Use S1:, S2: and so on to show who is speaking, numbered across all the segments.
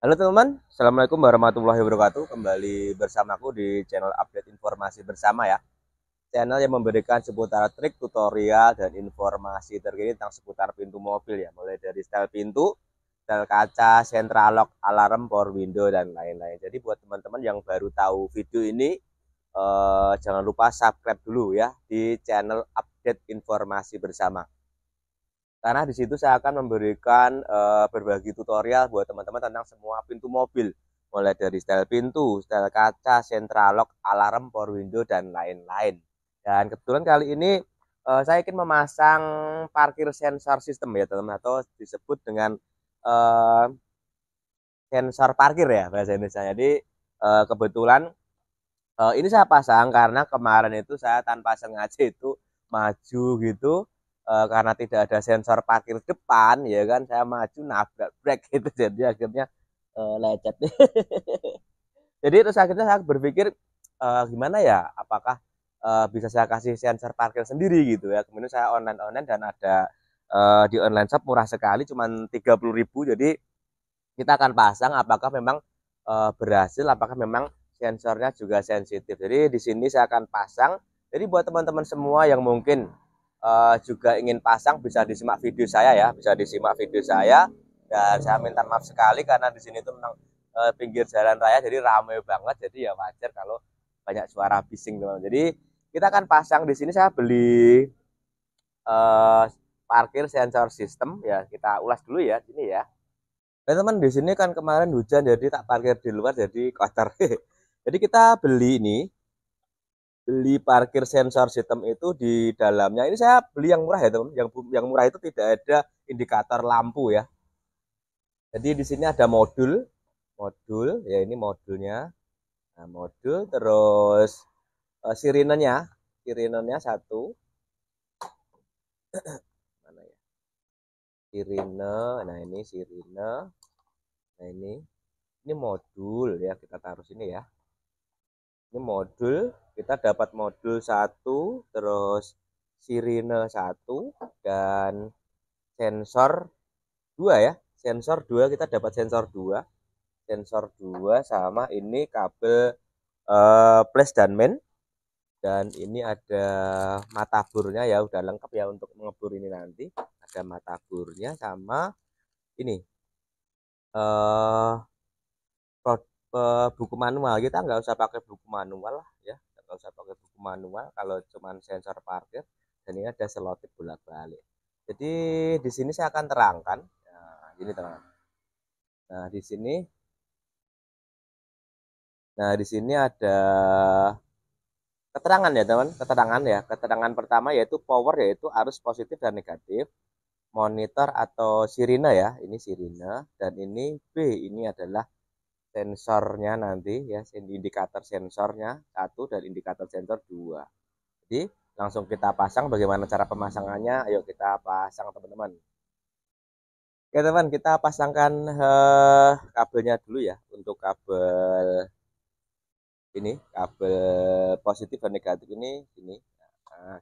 S1: Halo teman-teman, Assalamualaikum warahmatullahi wabarakatuh Kembali bersamaku di channel update informasi bersama ya Channel yang memberikan seputar trik, tutorial, dan informasi terkini tentang seputar pintu mobil ya Mulai dari style pintu, style kaca, central lock, alarm, power window, dan lain-lain Jadi buat teman-teman yang baru tahu video ini eh, Jangan lupa subscribe dulu ya di channel update informasi bersama karena di situ saya akan memberikan uh, berbagi tutorial buat teman-teman tentang semua pintu mobil mulai dari style pintu, style kaca, lock, alarm, power window dan lain-lain. Dan kebetulan kali ini uh, saya ingin memasang parkir sensor sistem ya teman-teman atau disebut dengan uh, sensor parkir ya bahasa Indonesia. Jadi uh, kebetulan uh, ini saya pasang karena kemarin itu saya tanpa sengaja itu maju gitu e, karena tidak ada sensor parkir depan ya kan saya maju nabrak brek gitu jadi akhirnya e, lecet jadi terus akhirnya saya berpikir e, gimana ya apakah e, bisa saya kasih sensor parkir sendiri gitu ya kemudian saya online online dan ada e, di online shop murah sekali cuman ribu. jadi kita akan pasang apakah memang e, berhasil apakah memang sensornya juga sensitif jadi di sini saya akan pasang jadi buat teman-teman semua yang mungkin uh, juga ingin pasang bisa disimak video saya ya, bisa disimak video saya. Dan saya minta maaf sekali karena di sini itu memang uh, pinggir jalan raya jadi ramai banget jadi ya wajar kalau banyak suara bising teman. teman Jadi kita akan pasang di sini saya beli uh, parkir sensor system ya kita ulas dulu ya ini ya. teman teman di sini kan kemarin hujan jadi tak parkir di luar jadi kotor. jadi kita beli ini beli parkir sensor sistem itu di dalamnya. Ini saya beli yang murah ya teman. Yang yang murah itu tidak ada indikator lampu ya. Jadi di sini ada modul, modul ya ini modulnya. Nah, modul terus uh, sirinenya, sirinenya satu. Mana ya? Sirine, nah ini sirine. Nah ini ini modul ya kita taruh sini ya. Ini modul kita dapat modul satu terus sirine satu dan sensor dua ya sensor dua kita dapat sensor dua sensor dua sama ini kabel uh, eh, plus dan main dan ini ada mata burnya ya udah lengkap ya untuk mengebur ini nanti ada mata burnya sama ini eh uh, buku manual kita nggak usah pakai buku manual lah ya nggak usah pakai buku manual kalau cuman sensor parkir dan ini ada selotip bolak-balik jadi di sini saya akan terangkan nah, ini teman nah di sini nah di sini ada keterangan ya teman keterangan ya keterangan pertama yaitu power yaitu arus positif dan negatif monitor atau sirine ya ini sirine dan ini B ini adalah sensornya nanti ya indikator sensornya satu dan indikator sensor dua jadi langsung kita pasang bagaimana cara pemasangannya ayo kita pasang teman-teman oke teman kita pasangkan eh, kabelnya dulu ya untuk kabel ini kabel positif dan negatif ini ini nah,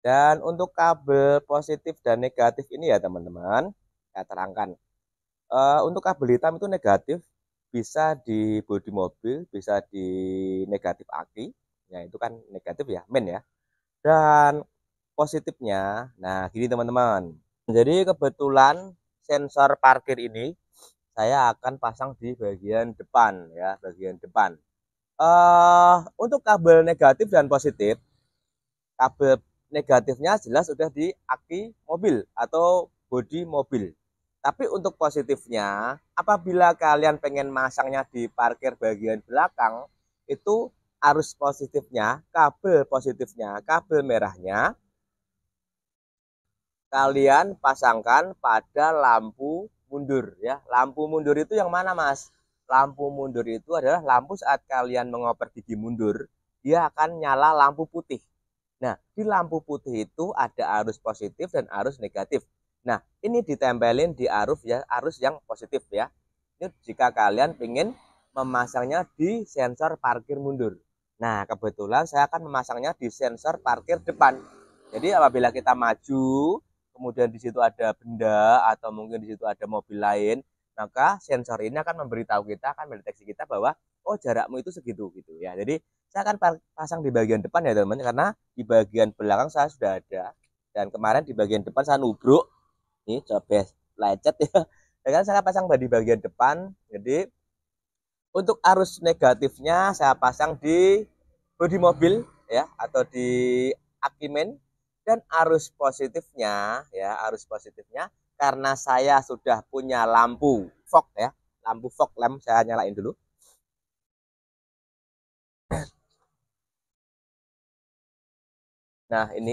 S1: dan untuk kabel positif dan negatif ini ya teman-teman saya terangkan Uh, untuk kabel hitam itu negatif bisa di bodi mobil, bisa di negatif aki, ya itu kan negatif ya, men ya. Dan positifnya, nah gini teman-teman. Jadi kebetulan sensor parkir ini saya akan pasang di bagian depan ya, bagian depan. Uh, untuk kabel negatif dan positif, kabel negatifnya jelas sudah di aki mobil atau bodi mobil. Tapi untuk positifnya, apabila kalian pengen masangnya di parkir bagian belakang, itu arus positifnya, kabel positifnya, kabel merahnya, kalian pasangkan pada lampu mundur. ya. Lampu mundur itu yang mana mas? Lampu mundur itu adalah lampu saat kalian mengoper gigi mundur, dia akan nyala lampu putih. Nah, di lampu putih itu ada arus positif dan arus negatif. Nah, ini ditempelin di arus ya, arus yang positif ya. Ini jika kalian ingin memasangnya di sensor parkir mundur. Nah, kebetulan saya akan memasangnya di sensor parkir depan. Jadi apabila kita maju, kemudian di situ ada benda atau mungkin di situ ada mobil lain, maka sensor ini akan memberitahu kita, akan mendeteksi kita bahwa oh jarakmu itu segitu gitu ya. Jadi saya akan pasang di bagian depan ya teman-teman karena di bagian belakang saya sudah ada dan kemarin di bagian depan saya nubruk ini coba lecet ya ya kan, saya pasang di bagian depan jadi untuk arus negatifnya saya pasang di bodi mobil ya atau di akimen dan arus positifnya ya arus positifnya karena saya sudah punya lampu fog ya lampu fog lamp saya nyalain dulu nah ini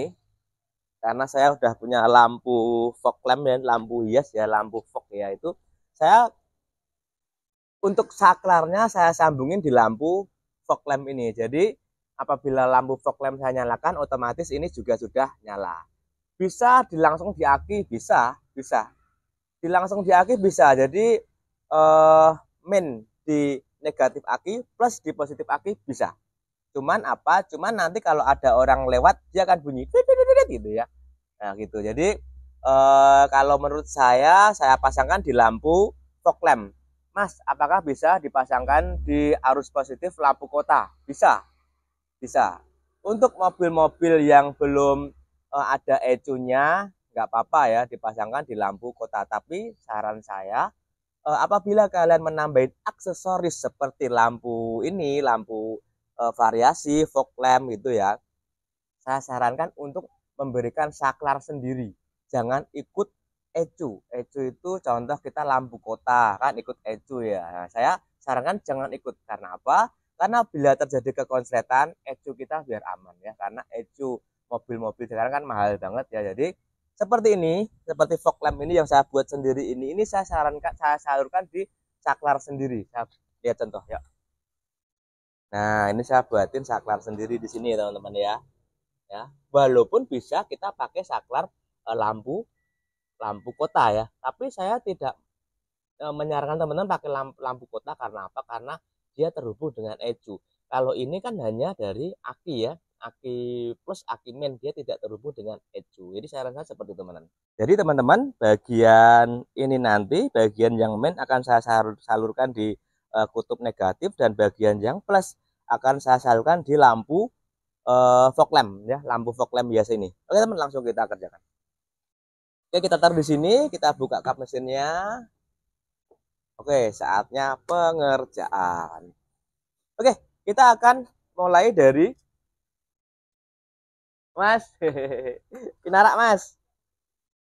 S1: karena saya sudah punya lampu fog lamp dan ya, lampu hias ya lampu fog ya itu saya untuk saklarnya saya sambungin di lampu fog lamp ini jadi apabila lampu fog lamp saya nyalakan otomatis ini juga sudah nyala bisa dilangsung di aki bisa bisa dilangsung di aki bisa jadi eh, main di negatif aki plus di positif aki bisa Cuman apa? Cuman nanti kalau ada orang lewat dia akan bunyi gitu ya. Nah, gitu. Jadi e, kalau menurut saya saya pasangkan di lampu fog lamp. Mas, apakah bisa dipasangkan di arus positif lampu kota? Bisa. Bisa. Untuk mobil-mobil yang belum e, ada ecunya nggak apa-apa ya dipasangkan di lampu kota tapi saran saya eh, apabila kalian menambahin aksesoris seperti lampu ini lampu Eh, variasi fog lamp gitu ya saya sarankan untuk memberikan saklar sendiri jangan ikut ecu ecu itu contoh kita lampu kota kan ikut ecu ya nah, saya sarankan jangan ikut karena apa karena bila terjadi kekonsletan ecu kita biar aman ya karena ecu mobil-mobil sekarang kan mahal banget ya jadi seperti ini seperti fog lamp ini yang saya buat sendiri ini ini saya sarankan saya salurkan di saklar sendiri saya lihat contoh ya Nah, ini saya buatin saklar sendiri di sini ya teman-teman ya. Ya, walaupun bisa kita pakai saklar eh, lampu lampu kota ya, tapi saya tidak eh, menyarankan teman-teman pakai lampu, lampu kota karena apa? Karena dia terhubung dengan ECU. Kalau ini kan hanya dari aki ya, aki plus aki men dia tidak terhubung dengan ECU. Jadi saya rasa seperti teman-teman. Jadi teman-teman bagian ini nanti bagian yang men akan saya salurkan di e, kutub negatif dan bagian yang plus akan saya salurkan di lampu uh, fog lamp ya, lampu fog lamp biasa ini. Oke teman, langsung kita kerjakan. Oke, kita taruh di sini, kita buka kap mesinnya. Oke, saatnya pengerjaan. Oke, kita akan mulai dari Mas. Pinarak Mas.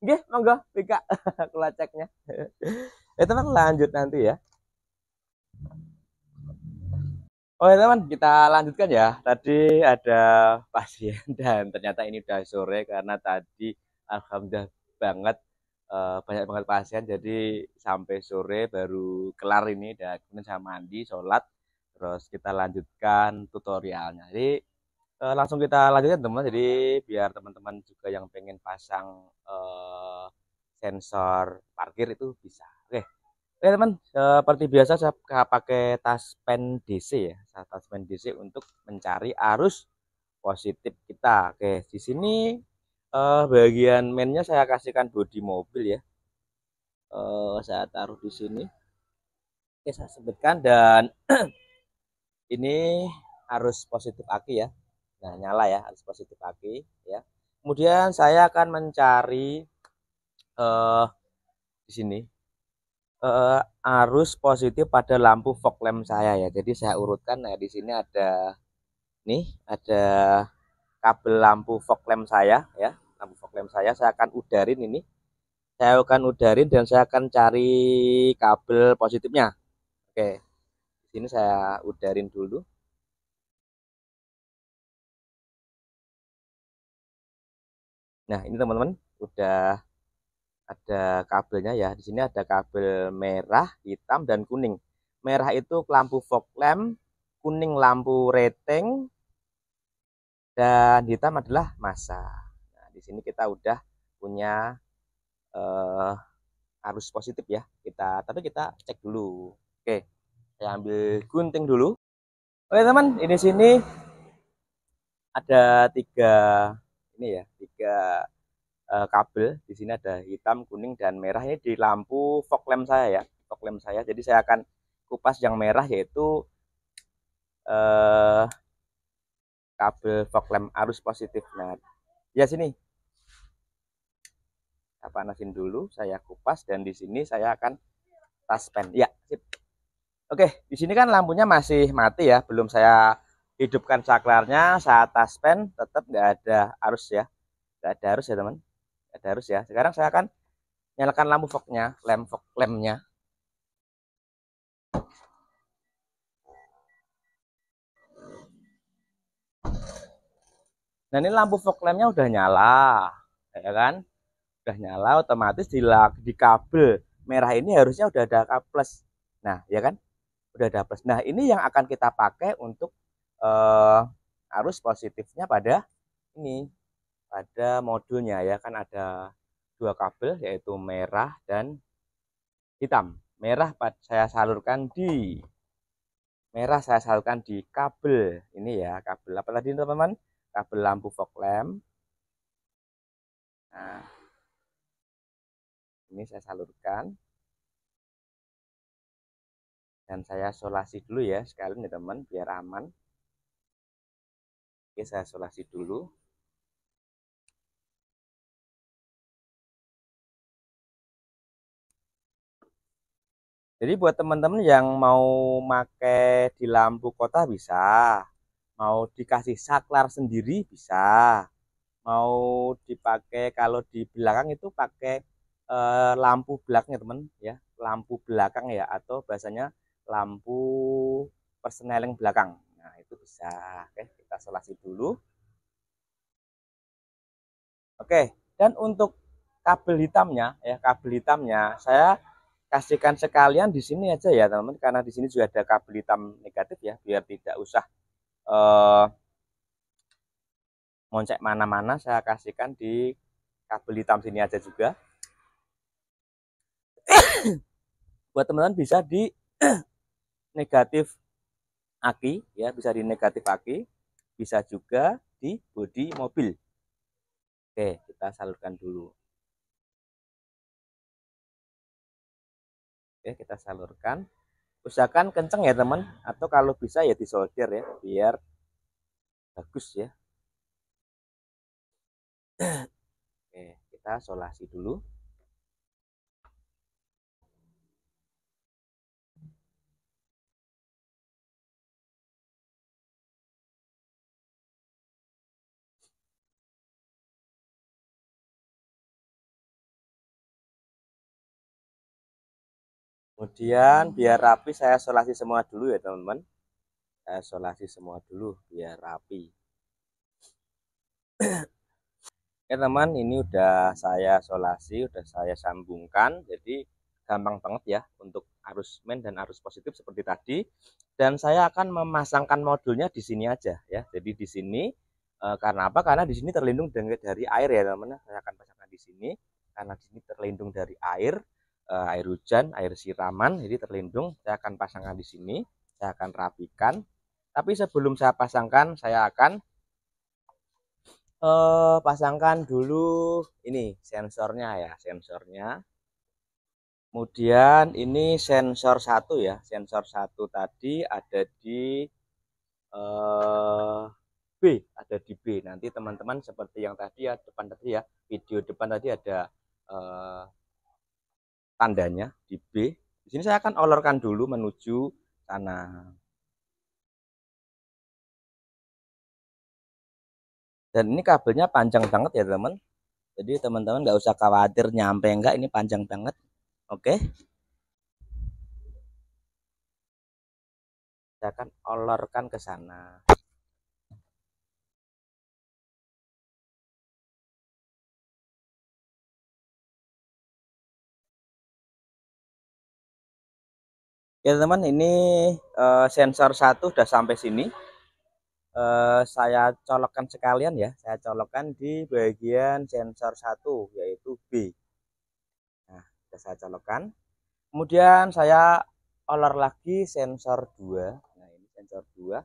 S1: Oke, monggo buka kulaceknya. Ya eh, teman lanjut nanti ya. Oke oh, ya, teman, kita lanjutkan ya. Tadi ada pasien dan ternyata ini udah sore karena tadi alhamdulillah banget eh, banyak banget pasien. Jadi sampai sore baru kelar ini dan kemudian saya mandi, sholat, terus kita lanjutkan tutorialnya. Jadi eh, langsung kita lanjutkan teman. Jadi biar teman-teman juga yang pengen pasang eh, sensor parkir itu bisa. Oke eh, teman, eh, seperti biasa saya pakai tas pen DC ya, tas pen DC untuk mencari arus positif kita. Oke, di sini eh, bagian mainnya saya kasihkan bodi mobil ya. Eh, saya taruh di sini. Oke, saya sebutkan dan ini arus positif aki ya. Nah, nyala ya arus positif aki ya. Kemudian saya akan mencari eh, di sini uh, arus positif pada lampu fog lamp saya ya. Jadi saya urutkan ya di sini ada nih ada kabel lampu fog lamp saya ya. Lampu fog lamp saya saya akan udarin ini. Saya akan udarin dan saya akan cari kabel positifnya. Oke. Di sini saya udarin dulu. Nah, ini teman-teman udah ada kabelnya ya. Di sini ada kabel merah, hitam, dan kuning. Merah itu lampu fog lamp, kuning lampu rating, dan hitam adalah masa. Nah, di sini kita udah punya uh, arus positif ya kita, tapi kita cek dulu. Oke, saya ambil gunting dulu. Oke teman, ini sini ada tiga ini ya tiga uh, kabel. Di sini ada hitam, kuning, dan merah. Ini di lampu fog lamp saya ya, fog lamp saya. Jadi saya akan kupas yang merah yaitu uh, kabel fog lamp arus positif. Nah, ya sini. Saya panasin dulu, saya kupas dan di sini saya akan taspen. Ya, sip. Oke, di sini kan lampunya masih mati ya, belum saya hidupkan saklarnya saat taspen tetap nggak ada arus ya nggak ada arus ya teman ada harus ya sekarang saya akan nyalakan lampu fognya lem fog lemnya nah ini lampu fog lemnya udah nyala ya kan udah nyala otomatis di, di kabel merah ini harusnya udah ada kabel plus nah ya kan udah ada plus nah ini yang akan kita pakai untuk uh, arus positifnya pada ini pada modulnya ya kan ada dua kabel yaitu merah dan hitam merah saya salurkan di merah saya salurkan di kabel ini ya kabel apa tadi teman-teman kabel lampu fog lamp nah
S2: ini saya salurkan dan saya solasi dulu ya sekalian ya teman biar aman oke saya solasi dulu
S1: Jadi buat teman-teman yang mau pakai di lampu kota bisa, mau dikasih saklar sendiri bisa, mau dipakai kalau di belakang itu pakai e, eh, lampu belakang ya teman ya, lampu belakang ya atau bahasanya lampu perseneling belakang. Nah itu bisa. Oke kita solasi dulu. Oke dan untuk kabel hitamnya ya kabel hitamnya saya kasihkan sekalian di sini aja ya teman-teman karena di sini juga ada kabel hitam negatif ya biar tidak usah eh, moncek mana-mana saya kasihkan di kabel hitam sini aja juga buat teman-teman bisa di negatif aki ya bisa di negatif aki bisa juga di bodi mobil oke kita salurkan dulu Oke, kita salurkan. Usahakan kenceng ya teman, atau kalau bisa ya disolder ya, biar bagus ya. Oke, kita solasi dulu. Kemudian biar rapi saya solasi semua dulu ya teman-teman. Saya solasi semua dulu biar rapi. Oke ya, teman, ini udah saya solasi, udah saya sambungkan. Jadi gampang banget ya untuk arus main dan arus positif seperti tadi. Dan saya akan memasangkan modulnya di sini aja ya. Jadi di sini e, karena apa? Karena di sini terlindung dari air ya teman-teman. Saya akan pasangkan di sini karena di sini terlindung dari air Eh, air hujan, air siraman, jadi terlindung. Saya akan pasangkan di sini, saya akan rapikan. Tapi sebelum saya pasangkan, saya akan uh, pasangkan dulu ini sensornya ya, sensornya. Kemudian ini sensor satu ya, sensor satu tadi ada di uh, B, ada di B. Nanti teman-teman seperti yang tadi ya depan tadi ya, video depan tadi ada Uh, tandanya di B. Di sini saya akan olorkan dulu menuju sana. Dan ini kabelnya panjang banget ya teman. Jadi teman-teman nggak usah khawatir nyampe enggak ini panjang banget. Oke.
S2: Saya akan olorkan ke sana.
S1: Ya teman, ini uh, sensor satu sudah sampai sini. Uh, saya colokkan sekalian ya, saya colokkan di bagian sensor satu yaitu B. Nah, sudah saya colokkan. Kemudian saya olor lagi sensor 2. Nah,
S2: ini sensor 2.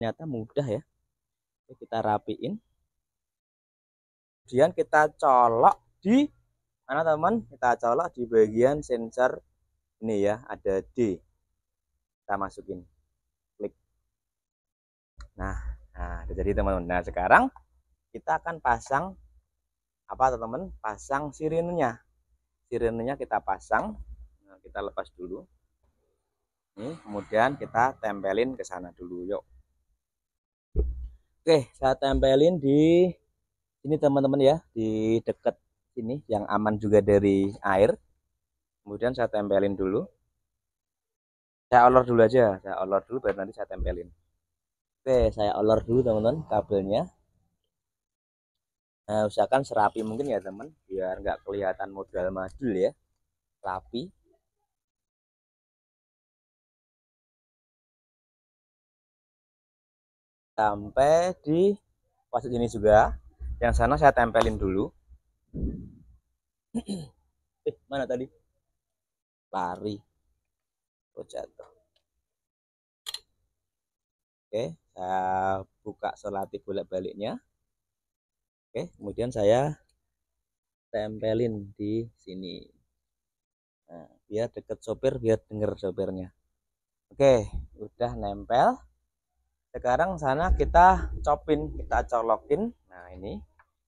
S2: Ternyata mudah ya. Kita
S1: rapiin kemudian kita colok di mana teman kita colok di bagian sensor ini ya ada D kita masukin klik nah nah jadi teman-teman nah sekarang kita akan pasang apa teman-teman pasang sirinenya sirinenya kita pasang nah, kita lepas dulu ini kemudian kita tempelin ke sana dulu yuk oke saya tempelin di ini teman-teman ya di dekat ini yang aman juga dari air kemudian saya tempelin dulu saya olor dulu aja saya olor dulu biar nanti saya tempelin oke saya olor dulu teman-teman kabelnya nah, usahakan serapi mungkin ya teman biar nggak kelihatan modal madul ya rapi sampai di pasut ini juga yang sana saya tempelin dulu eh mana tadi lari oh jatuh oke saya buka selati bolak baliknya oke kemudian saya tempelin di sini Nah, biar deket sopir, biar denger sopirnya. Oke, udah nempel. Sekarang sana kita copin, kita colokin. Nah, ini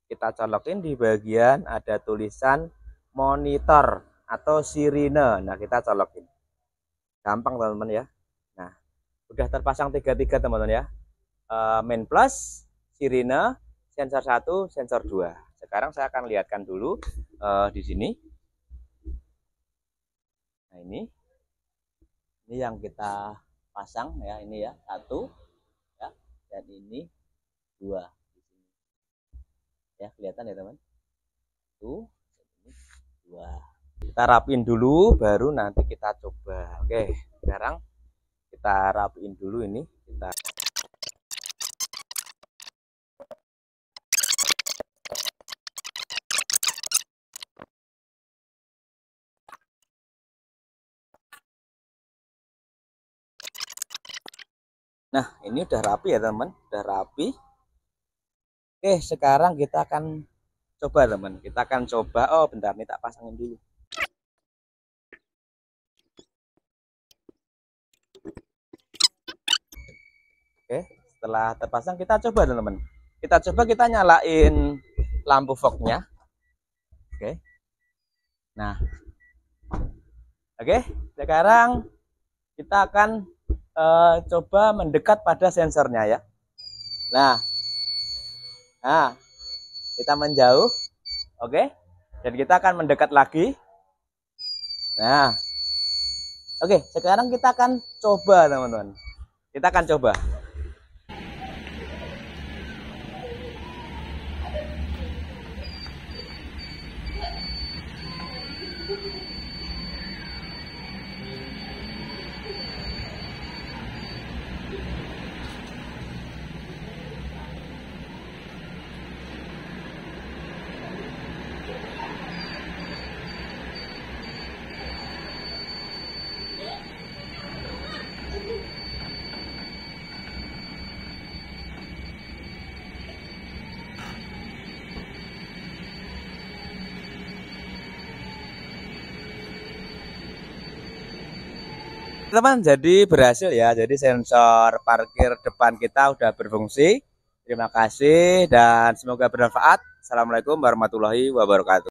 S1: kita colokin di bagian ada tulisan monitor atau sirine. Nah, kita colokin. Gampang, teman-teman ya. Nah, sudah terpasang tiga-tiga, teman-teman ya. E, main plus, sirine, sensor 1, sensor 2. Sekarang saya akan lihatkan dulu e, di sini. Nah, ini. Ini yang kita pasang ya, ini ya. Satu, ya. Dan ini dua ya kelihatan ya teman satu dua kita rapin dulu baru nanti kita coba oke sekarang kita rapiin dulu ini kita Nah, ini udah rapi ya teman, udah rapi. Oke, eh, sekarang kita akan coba teman. Kita akan coba. Oh, bentar nih tak pasangin dulu. Oke, setelah terpasang kita coba teman Kita coba kita nyalain lampu fognya. Oke. Nah. Oke, sekarang kita akan uh, coba mendekat pada sensornya ya. Nah, Nah, kita menjauh. Oke. Dan kita akan mendekat lagi. Nah. Oke, sekarang kita akan coba, teman-teman. Kita akan coba. teman jadi berhasil ya jadi sensor parkir depan kita udah berfungsi terima kasih dan semoga bermanfaat assalamualaikum warahmatullahi wabarakatuh